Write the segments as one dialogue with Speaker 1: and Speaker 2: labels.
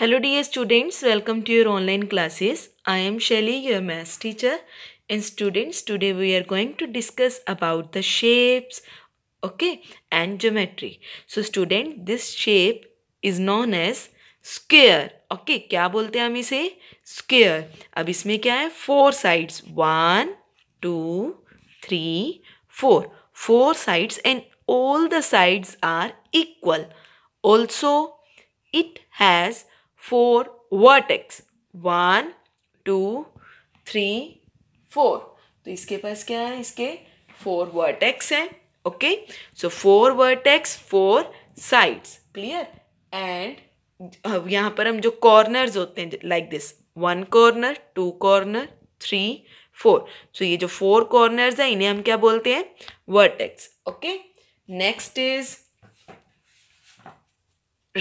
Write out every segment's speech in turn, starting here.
Speaker 1: Hello dear students welcome to your online classes I am Shaily your maths teacher and students today we are going to discuss about the shapes okay and geometry so student this shape is known as square okay क्या बोलते हैं हम इसे square अब इसमें क्या है four sides one two three four four sides and all the sides are equal also it has four vertex. One, two, three, four. तो इसके पास क्या है इसके फोर वर्टेक्स हैं okay so four vertex four sides clear and यहाँ पर हम जो कॉर्नर्स होते हैं like this one corner two corner three four so ये जो फोर कॉर्नर्स हैं इन्हें हम क्या बोलते हैं vertex okay next is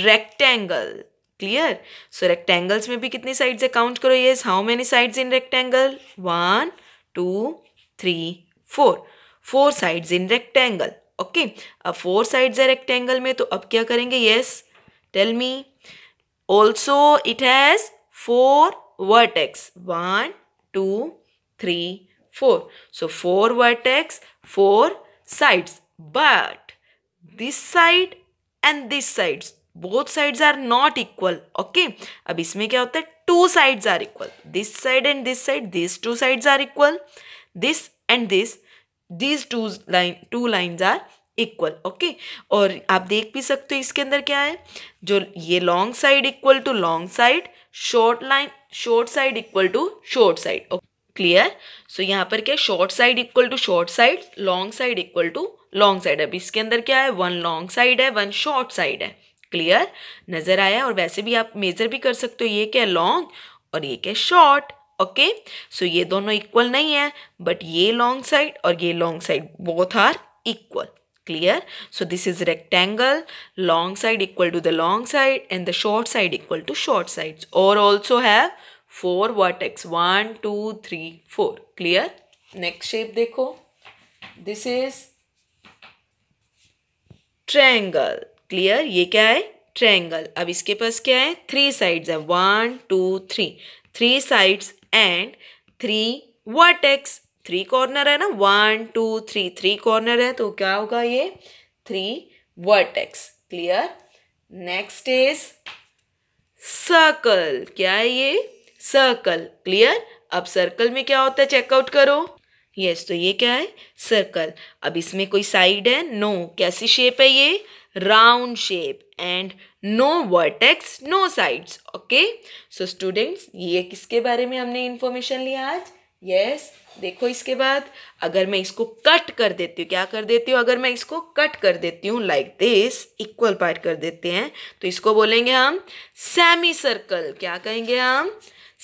Speaker 1: rectangle clear so rectangles में भी कितनी साइड्स है काउंट करो ये how many sides in rectangle one two three four four sides in rectangle okay अब फोर साइड्स है रेक्टेंगल में तो अब क्या करेंगे yes tell me also it has four vertex one two three four so four vertex four sides but this side and this sides both sides are not equal okay अब इसमें क्या होता है two sides are equal this side and this side this two sides are equal this and this this two line two lines are equal okay और आप देख भी सकते हो इसके अंदर क्या है जो ये long side equal to long side short line short side equal to short side clear so यहाँ पर क्या short side equal to short side long side equal to long side अब इसके अंदर क्या है वन लॉन्ग साइड है one short side है क्लियर नजर आया और वैसे भी आप मेजर भी कर सकते हो ये क्या लॉन्ग और ये क्या शॉर्ट ओके सो ये दोनों इक्वल नहीं है बट ये लॉन्ग साइड और ये long side both are equal clear so this is rectangle long side equal to the long side and the short side equal to short side और also है four x one two three four clear next shape देखो this is triangle clear ये क्या है triangle अब इसके पास क्या है थ्री साइड्स है one two three three sides and three vertex three corner है ना one two three three corner है तो क्या होगा ये three vertex clear next is circle क्या है ये सर्कल क्लियर अब सर्कल में क्या होता है चेकआउट करो यस yes, तो ये क्या है सर्कल अब इसमें कोई साइड है नो no. कैसी शेप है ये round shape and no vertex no sides okay so students ये किसके बारे में हमने इन्फॉर्मेशन लिया आज यस yes, देखो इसके बाद अगर मैं इसको कट कर देती हूँ क्या कर देती हूँ अगर मैं इसको कट कर देती हूँ लाइक दिस इक्वल पार्ट कर देते हैं तो इसको बोलेंगे हम सेमी सर्कल क्या कहेंगे हम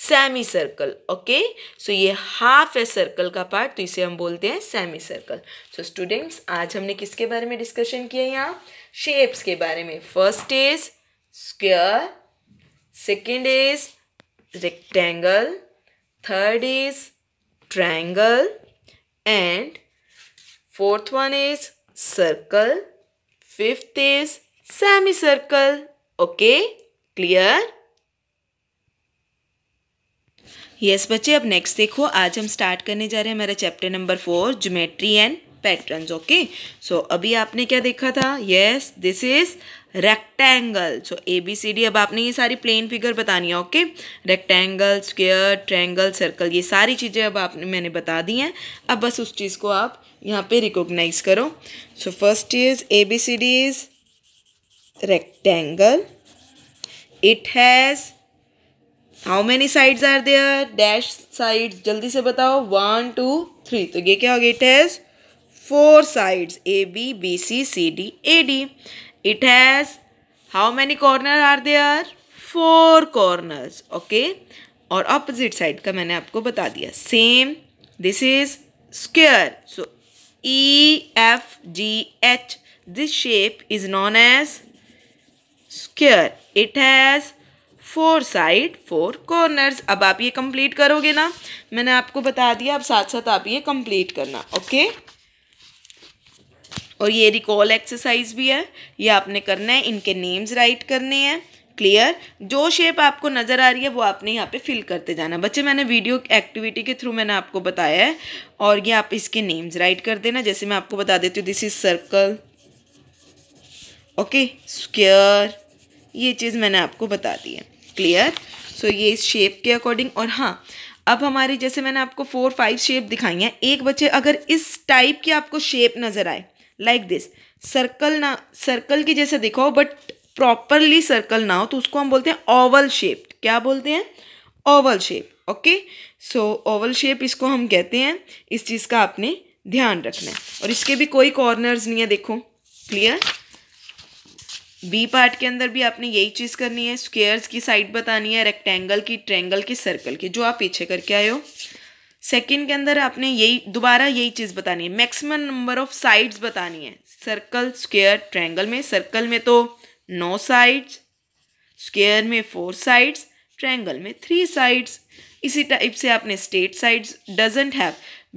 Speaker 1: सेमी सर्कल ओके सो ये हाफ है सर्कल का पार्ट तो इसे हम बोलते हैं सेमी सर्कल सो स्टूडेंट्स आज हमने किसके बारे में डिस्कशन किया यहाँ शेप्स के बारे में first is square second is rectangle third is triangle and fourth one is circle fifth is semi circle okay clear yes yes, बच्चे अब नेक्स्ट देखो आज हम स्टार्ट करने जा रहे हैं हमारा chapter number four geometry and patterns okay so अभी आपने क्या देखा था yes this is rectangle so A B C D अब आपने ये सारी प्लेन फिगर बतानी है ओके रेक्टेंगल स्क्वेयर ट्रैंगल सर्कल ये सारी चीज़ें अब आपने मैंने बता दी हैं अब बस उस चीज़ को आप यहाँ पे रिकॉग्नाइज करो so first is A B C D is rectangle it has how many sides are there dash sides जल्दी से बताओ वन टू थ्री तो ये क्या हो गया it has four sides A B B C C D A D it has how many corner are there four corners okay और opposite side का मैंने आपको बता दिया same this is square so E F G H this shape is known as square it has four side four corners अब आप ये complete करोगे ना मैंने आपको बता दिया अब साथ साथ आप ये कंप्लीट करना ओके और ये रिकॉल एक्सरसाइज भी है ये आपने करना है इनके नेम्स राइट करने हैं क्लियर जो शेप आपको नज़र आ रही है वो आपने यहाँ पे फिल करते जाना बच्चे मैंने वीडियो एक्टिविटी के थ्रू मैंने आपको बताया है और ये आप इसके नेम्स राइट कर देना जैसे मैं आपको बता देती हूँ this is circle okay square ये चीज़ मैंने आपको बता दी है क्लियर सो ये इस शेप के अकॉर्डिंग और हाँ अब हमारी जैसे मैंने आपको फोर फाइव शेप दिखाई हैं एक बच्चे अगर इस टाइप की आपको शेप नज़र आए लाइक दिस सर्कल ना सर्कल की जैसे दिखाओ बट प्रॉपरली सर्कल ना हो तो उसको हम बोलते हैं ओवल शेप क्या बोलते हैं oval shape okay so oval shape इसको हम कहते हैं इस चीज़ का आपने ध्यान रखना है और इसके भी कोई कॉर्नर्स नहीं है देखो क्लियर बी पार्ट के अंदर भी आपने यही चीज़ करनी है स्क्वेयर्स की साइड बतानी है रेक्टेंगल की ट्रेंगल की सर्कल की जो आप पीछे करके आए हो सेकेंड के अंदर आपने यही दोबारा यही चीज़ बतानी है मैक्सिमम नंबर ऑफ साइड्स बतानी है सर्कल स्क्वेयर ट्रेंगल में सर्कल में तो नौ साइड्स स्क्वेयर में फोर साइड्स ट्रैंगल में थ्री साइड्स इसी टाइप से आपने straight sides doesn't have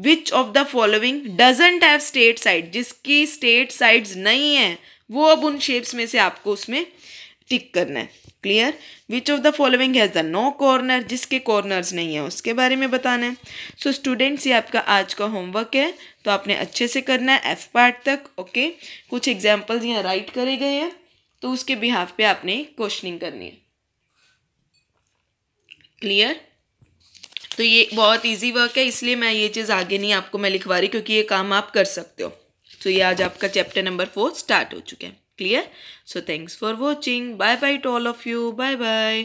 Speaker 1: which of the following doesn't have straight side जिसकी स्टेट साइड्स नहीं है वो अब उन शेप्स में से आपको उसमें टिक करना है clear which of the following has the no corner जिसके कॉर्नर्स नहीं है उसके बारे में बताना है सो स्टूडेंट्स ये आपका आज का होमवर्क है तो आपने अच्छे से करना है एफ पार्ट तक ओके okay? कुछ एग्जाम्पल्स यहाँ राइट करे गए हैं तो उसके बिहाफ पे आपने क्वेश्चनिंग करनी है क्लियर तो ये बहुत इजी वर्क है इसलिए मैं ये चीज़ आगे नहीं आपको मैं लिखवा रही क्योंकि ये काम आप कर सकते हो सो तो ये आज आपका चैप्टर नंबर फोर स्टार्ट हो चुका है clear so thanks for watching bye bye to all of you bye bye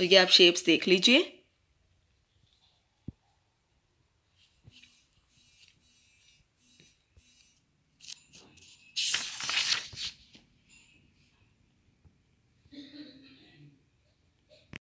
Speaker 1: ये आप शेप्स देख लीजिए